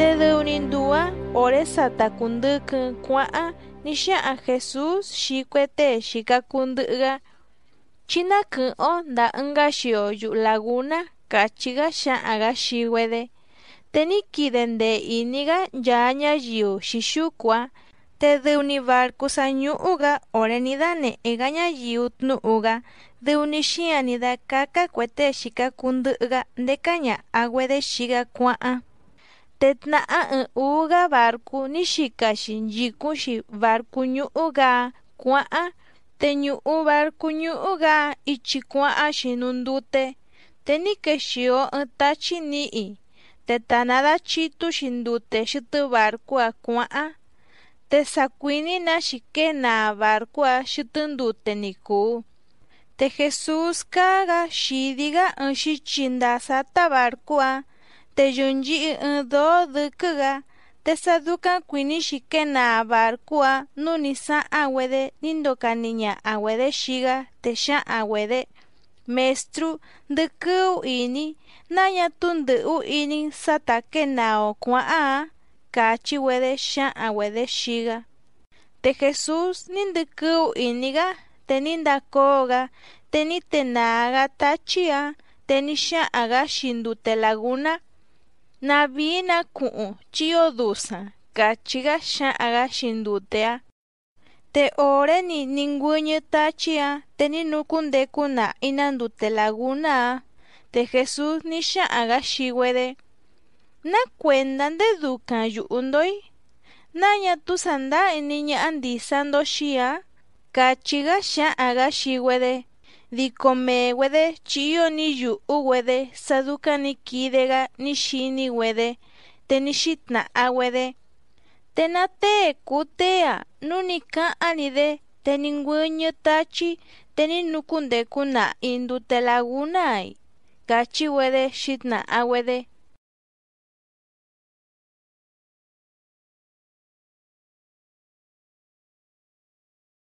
Tedewindua oresa takundyky Nishia A Jesus xikuete xikakundy'ga chinakä'o te laguna kachiga aga xiwede Tenikiden de iniga yaa uga uga Ore Nidane e orenida tnu uga. de unishianida kaka kuete de de aguede, kwaa tetna'a uga barku shinjiku barku ñu'uga kua'a teñu'u barku uga ichi uga xinun ta tenikexio o i te tanada chitu xindute na barkua na na xikena barkua a niku te Jesus kaga shidiga un xichinda sata a te junji do dɨkɨga tesaduka kuinishi kena barkua Nunisa san awede nindoka niña awede te sha awede mestru de ini naña u ini kua a, kachi wede sha awede shiga. te jesús kuu iniga te koga, te nitenaga tachia te aga te laguna Nabina ku chiodusa, dusa kachiga agashindutea Te oreni ninguñe tachia ni nukunde kuna inandute laguna te Jesús ni xa'an aga de. Na kuenda de duca yu'undoi. Naña tusanda e niña andi sando shia, kachiga di come wede chio ni yu u wede saduka ni kidega ni shi ni wede tenishitna a kutea nu anide te tachi teninukunde kuna lagunai wede shitna a